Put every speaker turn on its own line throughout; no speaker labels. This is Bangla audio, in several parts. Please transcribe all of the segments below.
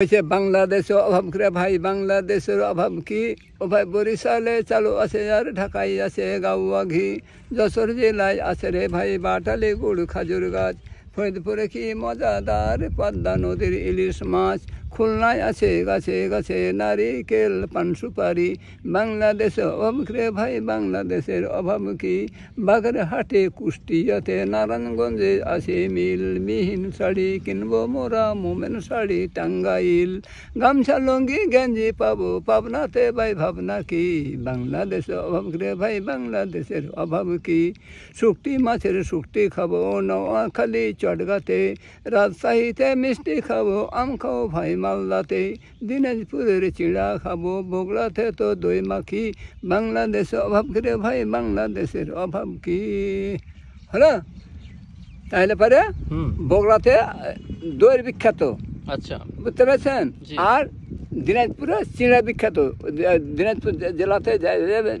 হয়েছে বাংলাদেশে অভাব করে ভাই বাংলাদেশের অভাব কি ও ভাই বরিশালে চালু আছে আর ঢাকায় আছে গাউয়া ঘি যশোর জেলায় আছে রে ভাই বাটালি গুড় খাজুর গাছ ফরিদপুরে কি মজাদার পদ্মা নদীর ইলিশ মাছ খুলনায় আছে গাছে গাছে নারিকেল পান সুপারি বাংলাদেশ অভাবরে ভাই বাংলাদেশের অভাব কি বাগেরহাটে কুষ্টিয়াতে নারায়ণগঞ্জে আছে মিল মিহিন শাড়ি কিনবো মোরা মোমেন শাড়ি টাঙ্গাইল গামছা লঙ্গি গেঞ্জি পাবো পাবনাতে ভাই ভাবনা কি বাংলাদেশে অভাব রে ভাই বাংলাদেশের অভাব কি শুক্তি মাছের শুক্তি খাবো নওয়াখালি চটগাতে রাজশাহীতে মিষ্টি খাবো আম খাও ভাই মালদাতে দিনাজপুরের চিড়া খাবো বগলাতে তো দই মাখি বাংলাদেশে অভাব করে ভাই বাংলাদেশের অভাব কি হ্যাঁ তাহলে পরে বগলাতে দইয়ের বিখ্যাত আচ্ছা বুঝতে পেরেছেন আর দিনাজপুরে চিড়া বিখ্যাত দিনাজপুর জেলাতে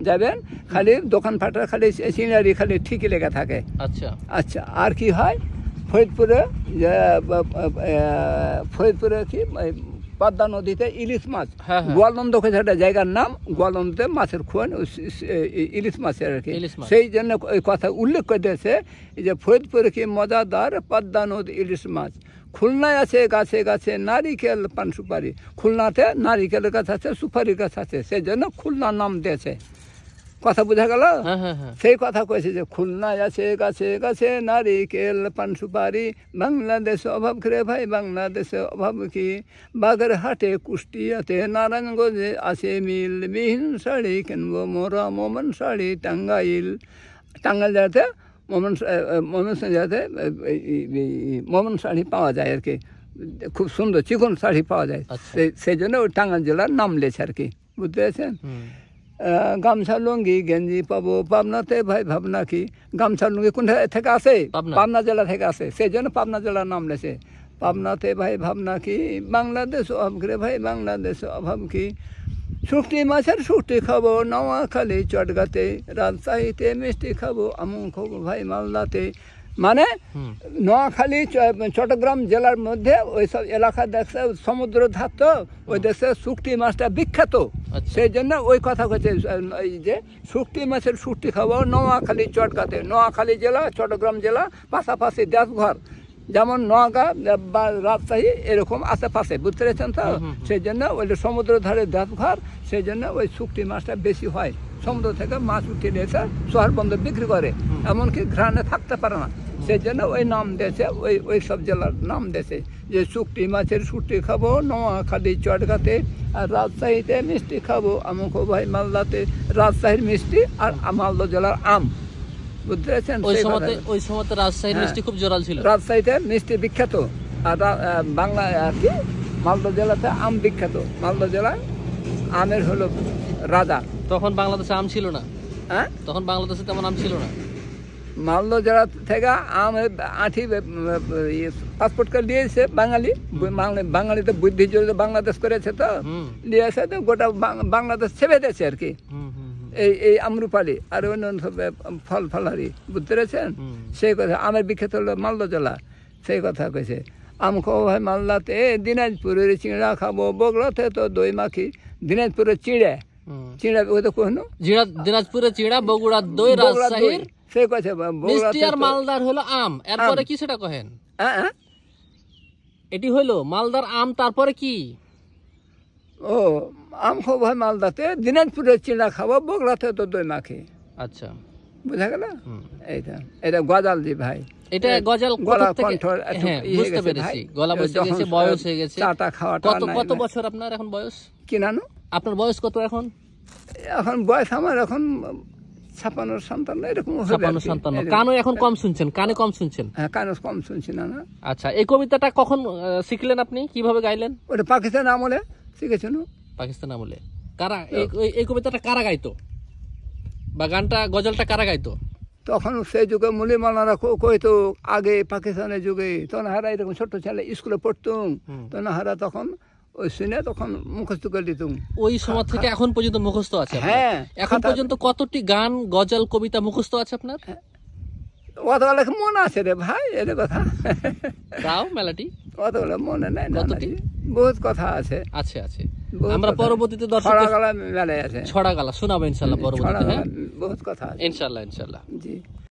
যাবেন খালি দোকান ফাটার খালি সিনারি খালি ঠিকই লেগে থাকে আচ্ছা আচ্ছা আর কি হয় ফরিদপুরে যে ইয়ে, ফরিদপুরে কি পদ্মা নদীতে ইলিশ মাছ হ্যাঁ, হ্যাঁ। গোয়ালন্দ একটা জায়গার নাম গোয়ালন্দে মাছের খোয়ান ইলিশ মাছের আর কি সেই জন্য ওই কথা উল্লেখ করে দিয়েছে যে ফরিদপুরে কি মজাদার পদ্মা নদী ইলিশ মাছ খুলনায় আছে গাছে গাছে নারিকেল পান সুপারি খুলনাতে নারিকেলের গাছ আছে সুপারি গাছ আছে সেই জন্য খুলনা নাম দিয়েছে কথা বোঝা গেল হ্যাঁ, হ্যাঁ, হ্যাঁ। সেই কথা কয়েছে যে খুলনায় আছে গাছে গাছে নারিকেল পান সুপারি বাংলাদেশ অভাব রে ভাই বাংলাদেশে অভাব কি বাগেরহাটে কুষ্টিয়াতে নারায়ণগঞ্জে আছে মিল বিহীন শাড়ি কিনবো মোরা মোমন শাড়ি টাঙ্গাইল টাঙ্গাইল যাতে মোমন মোমন যাতে মোমন শাড়ি পাওয়া যায় আর কি খুব সুন্দর চিকন শাড়ি পাওয়া যায় আচ্ছা। সেই জন্য ওই টাঙ্গাইল জেলার নাম লেছে আর কি বুঝতে পেরেছেন গামছা লুঙ্গি গেঞ্জি পাবো পাবনাতে ভাই ভাবনা কি গামছা লুঙ্গি কোন থেকে আছে পাবনা জেলা থেকে আছে সেই জন্য পাবনা জেলার নাম লেছে পাবনাতে ভাই ভাবনা কি বাংলাদেশ অভাব করে ভাই বাংলাদেশ অভাব কি শুক্তি মাছের শুক্তি খাবো নোয়াখালি চটগাতে রাজশাহীতে মিষ্টি খাবো আমুন খাবো ভাই মালদাতে মানে নোয়াখালী চট্টগ্রাম জেলার মধ্যে ওইসব এলাকা দেখছে সমুদ্র ধাত ওই দেশে শুক্তি মাছটা বিখ্যাত আচ্ছা। সেই জন্য ওই কথা হচ্ছে এই যে শুক্তি মাছের শুক্তি খাবো নোয়াখালী চটকাতে নোয়াখালী জেলা চট্টগ্রাম জেলা পাশাপাশি দেশঘর যেমন নোয়াগাঁ বা রাজশাহী এরকম আশেপাশে বুঝতে পেরেছেন তো সেই জন্য ওই সমুদ্র ধারে দেশঘর সেই জন্য ওই শুক্তি মাছটা বেশি হয় সমুদ্র থেকে মাছ উঠিয়ে নিয়ে শহর বন্ধ বিক্রি করে এমনকি ঘ্রাণে থাকতে পারে না সেই জন্য ওই নাম দেছে ওই ওই সব জেলার নাম দেছে যে শুক্তি মাছের শুকটি খাবো নোয়াখালী চটকাতে আর রাজশাহীতে মিষ্টি খাবো আমুক ভাই মালদাতে রাজশাহীর মিষ্টি আর মালদা জেলার আম বুঝতে পেরেছেন ওই সময়তে
ওই সময়তে রাজশাহীর হ্যাঁ। মিষ্টি খুব
জোরাল ছিল রাজশাহীতে মিষ্টি বিখ্যাত আর বাংলা আর কি মালদা জেলাতে আম বিখ্যাত মালদা জেলায় আমের হলো রাজা তখন বাংলাদেশে আম
ছিল না হ্যাঁ তখন বাংলাদেশে তেমন আম ছিল না
मालदा जरा থেকে আমি আঁঠি পাসপোর্ট कर দিয়েছে বাঙালি বাঙালি তো বুদ্ধি জড়িত বাংলাদেশ করেছে তো নিয়ে আসে তো গোটা বাংলাদেশ ছেপে দিয়েছে আর কি এই এই আমরুপালি আর অন্য সব ফল ফলারি বুঝতে পেরেছেন সেই কথা আমের বিখ্যাত হলো মালদা জেলা সেই কথা কইছে আম খাবো ভাই মালদাতে দিনাজপুরের চিংড়া খাবো বগলাতে তো দই মাখি দিনাজপুরের চিঁড়ে চিঁড়া ওই তো কহিনু
দিনাজপুরের চিঁড়া বগুড়া দই রাজশাহীর
সে মিষ্টি আর মালদার হলো আম এরপরে কি
সেটা কহেন হ্যাঁ, হ্যাঁ। এটি হলো মালদার আম তারপরে কি
ও আম হয় মালদাতে দিনাজপুরে চিনা খাবো বগলাতে তো দই আচ্ছা বুঝা গেল এইটা এটা গজাল দি ভাই এটা গজাল গলা কণ্ঠ হ্যাঁ, ইয়ে বুঝতে পেরেছি গলা গেছে বয়স হয়ে গেছে চাটা কত কত বছর
আপনার এখন বয়স কি নানো আপনার বয়স কত এখন এখন বয়স আমার এখন ছাপান্ন এরকম কানও এখন কম শুনছেন কানে কম শুনছেন
হ্যাঁ কম না না
আচ্ছা এই কবিতাটা কখন শিখলেন আপনি গাইলেন ওটা পাকিস্তান আমলে শিখেছেন পাকিস্তান আমলে কারা এই কবিতাটা কারা গাইতো বা গানটা গজলটা কারা
তখন সেই যুগে মুলিমানারা কইতো আগে পাকিস্তানের যুগে তখন হারা এরকম ছোট্ট ছেলে স্কুলে পড়তুম তখন হারা তখন ওই শুনে তখন মুখস্থ করে দিতাম
ওই সময় থেকে এখন পর্যন্ত মুখস্থ আছে হ্যাঁ এখন পর্যন্ত কতটি গান গজল কবিতা মুখস্থ আছে আপনার অতবেলা মনে আছে রে ভাই
এদের কথা তাও মেলাটি অতবেলা মনে নাই কতটি বহুত কথা আছে আছে আছে আমরা পরবর্তীতে দর্শক ছড়া গলা মেলায় আছে ছড়া
গালা শোনাবো ইনশাল্লাহ পরবর্তীতে হ্যাঁ? বহুত কথা ইনশাল্লাহ ইনশাল্লাহ জি